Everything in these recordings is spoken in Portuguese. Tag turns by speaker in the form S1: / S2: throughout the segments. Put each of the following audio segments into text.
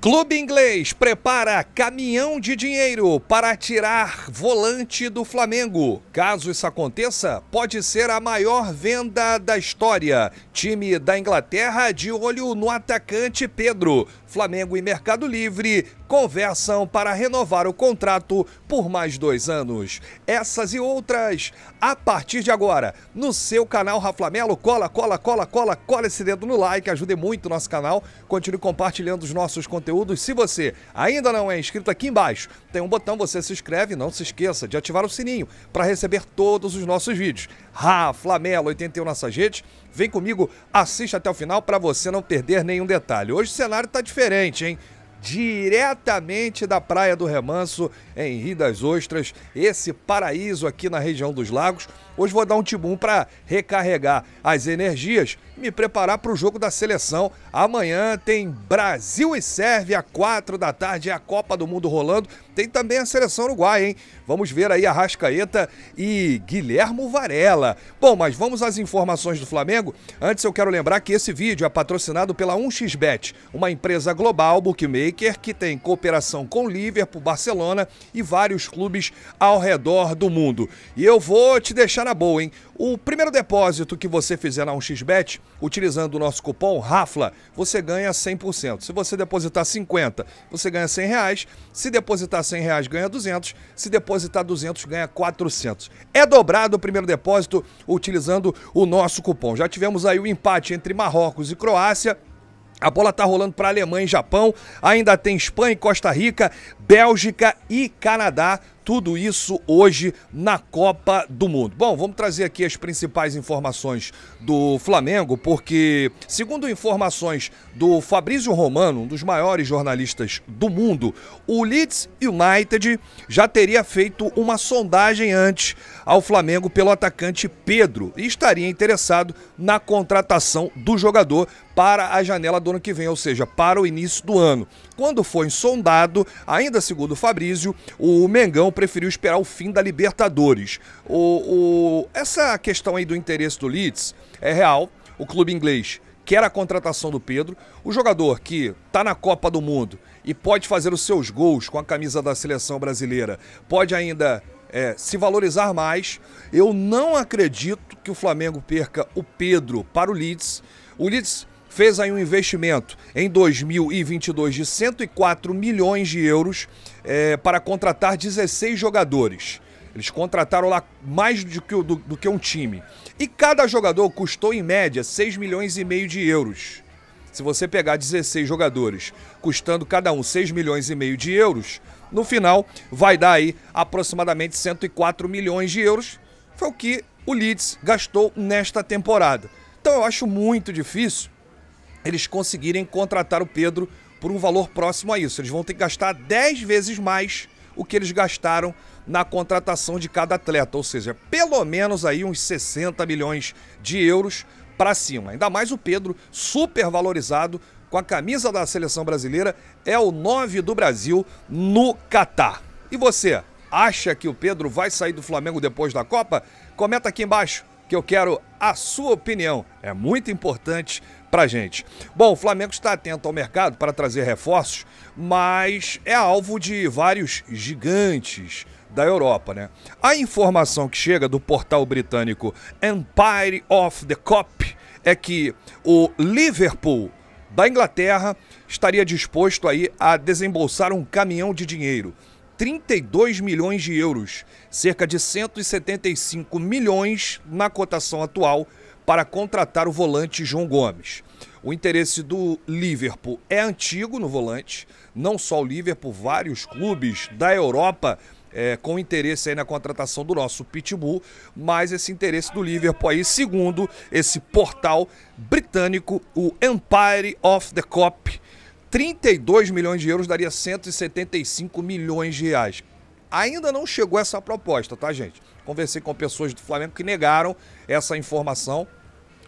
S1: Clube Inglês prepara caminhão de dinheiro para tirar volante do Flamengo. Caso isso aconteça, pode ser a maior venda da história. Time da Inglaterra de olho no atacante Pedro. Flamengo e Mercado Livre conversam para renovar o contrato por mais dois anos. Essas e outras a partir de agora no seu canal Raflamelo. Cola, cola, cola, cola, cola esse dedo no like, ajude muito o nosso canal. Continue compartilhando os nossos conteúdos. Se você ainda não é inscrito, aqui embaixo tem um botão, você se inscreve. Não se esqueça de ativar o sininho para receber todos os nossos vídeos. Raflamelo 81 nossa gente Vem comigo, assista até o final para você não perder nenhum detalhe. Hoje o cenário está diferente diferente, hein? diretamente da Praia do Remanso, em Rio das Ostras, esse paraíso aqui na região dos lagos. Hoje vou dar um tibum para recarregar as energias e me preparar para o jogo da seleção. Amanhã tem Brasil e Sérvia, quatro da tarde, é a Copa do Mundo rolando. Tem também a seleção uruguaia, hein? Vamos ver aí a Rascaeta e Guilhermo Varela. Bom, mas vamos às informações do Flamengo. Antes eu quero lembrar que esse vídeo é patrocinado pela 1xBet, uma empresa global bookmaker que tem cooperação com Liverpool, Barcelona e vários clubes ao redor do mundo. E eu vou te deixar na boa, hein? O primeiro depósito que você fizer na 1xBet, utilizando o nosso cupom RAFLA, você ganha 100%. Se você depositar 50, você ganha 100 reais. Se depositar 100 reais, ganha 200. Se depositar 200, ganha 400. É dobrado o primeiro depósito utilizando o nosso cupom. Já tivemos aí o empate entre Marrocos e Croácia. A bola está rolando para Alemanha e Japão, ainda tem Espanha e Costa Rica, Bélgica e Canadá tudo isso hoje na Copa do Mundo. Bom, vamos trazer aqui as principais informações do Flamengo, porque, segundo informações do Fabrício Romano, um dos maiores jornalistas do mundo, o Leeds United já teria feito uma sondagem antes ao Flamengo pelo atacante Pedro e estaria interessado na contratação do jogador para a janela do ano que vem, ou seja, para o início do ano. Quando foi sondado, ainda segundo Fabrício, o Mengão preferiu esperar o fim da Libertadores. O, o... Essa questão aí do interesse do Leeds é real. O clube inglês quer a contratação do Pedro. O jogador que está na Copa do Mundo e pode fazer os seus gols com a camisa da seleção brasileira, pode ainda é, se valorizar mais. Eu não acredito que o Flamengo perca o Pedro para o Leeds. O Leeds fez aí um investimento em 2022 de 104 milhões de euros é, para contratar 16 jogadores. Eles contrataram lá mais do que, do, do que um time. E cada jogador custou, em média, 6 milhões e meio de euros. Se você pegar 16 jogadores, custando cada um 6 milhões e meio de euros, no final vai dar aí aproximadamente 104 milhões de euros. Foi o que o Leeds gastou nesta temporada. Então eu acho muito difícil eles conseguirem contratar o Pedro por um valor próximo a isso. Eles vão ter que gastar 10 vezes mais o que eles gastaram na contratação de cada atleta, ou seja, pelo menos aí uns 60 milhões de euros para cima. Ainda mais o Pedro, super valorizado com a camisa da seleção brasileira, é o 9 do Brasil no Catar. E você, acha que o Pedro vai sair do Flamengo depois da Copa? Comenta aqui embaixo que eu quero a sua opinião. É muito importante para gente. Bom, o Flamengo está atento ao mercado para trazer reforços, mas é alvo de vários gigantes da Europa, né? A informação que chega do portal britânico Empire of the Cop é que o Liverpool da Inglaterra estaria disposto aí a desembolsar um caminhão de dinheiro 32 milhões de euros, cerca de 175 milhões na cotação atual para contratar o volante João Gomes. O interesse do Liverpool é antigo no volante, não só o Liverpool, vários clubes da Europa é, com interesse aí na contratação do nosso Pitbull, mas esse interesse do Liverpool aí, segundo esse portal britânico, o Empire of the Cop, 32 milhões de euros daria 175 milhões de reais. Ainda não chegou essa proposta, tá, gente? Conversei com pessoas do Flamengo que negaram essa informação,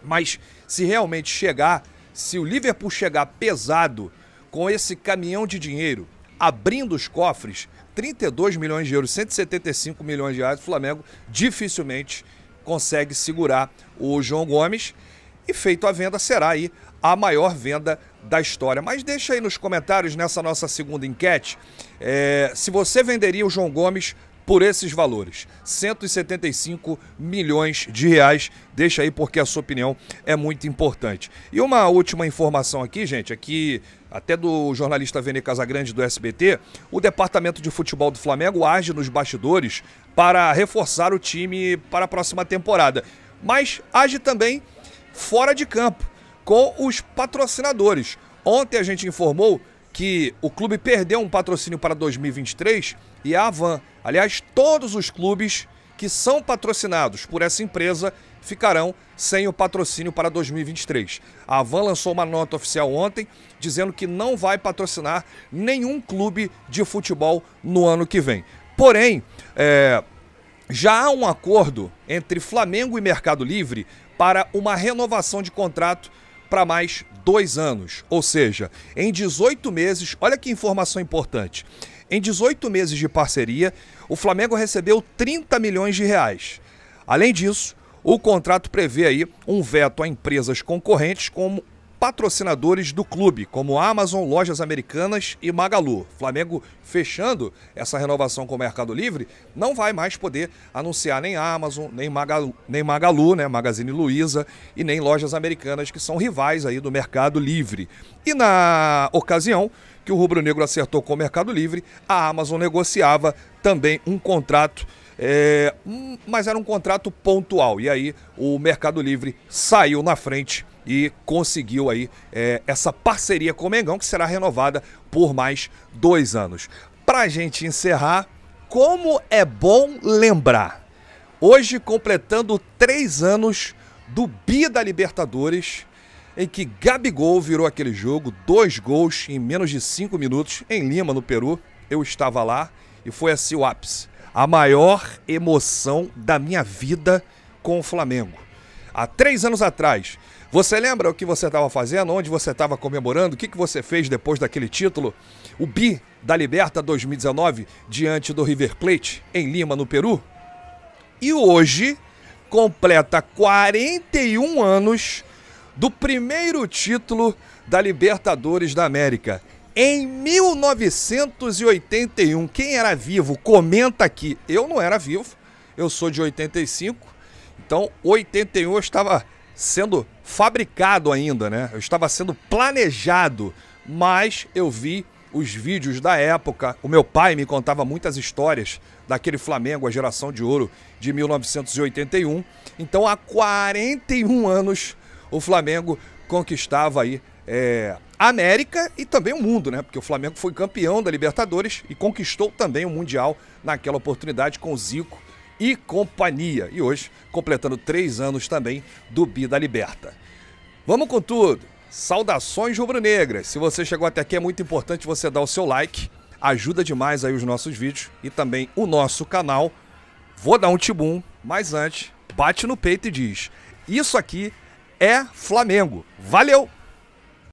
S1: mas se realmente chegar, se o Liverpool chegar pesado com esse caminhão de dinheiro, abrindo os cofres, 32 milhões de euros, 175 milhões de reais, o Flamengo dificilmente consegue segurar o João Gomes. E feito a venda, será aí a maior venda da história. Mas deixa aí nos comentários, nessa nossa segunda enquete, é, se você venderia o João Gomes por esses valores. 175 milhões de reais. Deixa aí porque a sua opinião é muito importante. E uma última informação aqui, gente, aqui até do jornalista Vene Casagrande do SBT, o departamento de futebol do Flamengo age nos bastidores para reforçar o time para a próxima temporada, mas age também fora de campo com os patrocinadores. Ontem a gente informou que o clube perdeu um patrocínio para 2023 e a Avan. Aliás, todos os clubes que são patrocinados por essa empresa ficarão sem o patrocínio para 2023. A Avan lançou uma nota oficial ontem dizendo que não vai patrocinar nenhum clube de futebol no ano que vem. Porém, é, já há um acordo entre Flamengo e Mercado Livre para uma renovação de contrato para mais dois anos. Ou seja, em 18 meses, olha que informação importante. Em 18 meses de parceria, o Flamengo recebeu 30 milhões de reais. Além disso, o contrato prevê aí um veto a empresas concorrentes, como patrocinadores do clube, como Amazon, Lojas Americanas e Magalu. Flamengo fechando essa renovação com o Mercado Livre, não vai mais poder anunciar nem Amazon, nem Magalu, nem Magalu, né, Magazine Luiza e nem Lojas Americanas que são rivais aí do Mercado Livre. E na ocasião que o rubro-negro acertou com o Mercado Livre, a Amazon negociava também um contrato é, mas era um contrato pontual. E aí o Mercado Livre saiu na frente e conseguiu aí é, essa parceria com o Mengão, que será renovada por mais dois anos. Para a gente encerrar, como é bom lembrar, hoje completando três anos do B da Libertadores, em que Gabigol virou aquele jogo, dois gols em menos de cinco minutos em Lima, no Peru. Eu estava lá e foi assim o ápice. A maior emoção da minha vida com o Flamengo há três anos atrás. Você lembra o que você estava fazendo, onde você estava comemorando, o que, que você fez depois daquele título? O bi da Liberta 2019 diante do River Plate em Lima, no Peru? E hoje completa 41 anos do primeiro título da Libertadores da América. Em 1981, quem era vivo comenta aqui. Eu não era vivo, eu sou de 85, então, 81 estava sendo fabricado ainda, né? Eu estava sendo planejado, mas eu vi os vídeos da época. O meu pai me contava muitas histórias daquele Flamengo, a geração de ouro de 1981. Então, há 41 anos, o Flamengo conquistava aí é, a América e também o mundo, né? Porque o Flamengo foi campeão da Libertadores e conquistou também o Mundial naquela oportunidade com o Zico e Companhia. E hoje, completando três anos também do Bida Liberta. Vamos com tudo! Saudações rubro-negras! Se você chegou até aqui, é muito importante você dar o seu like, ajuda demais aí os nossos vídeos e também o nosso canal. Vou dar um tibum, mas antes, bate no peito e diz: Isso aqui é Flamengo. Valeu!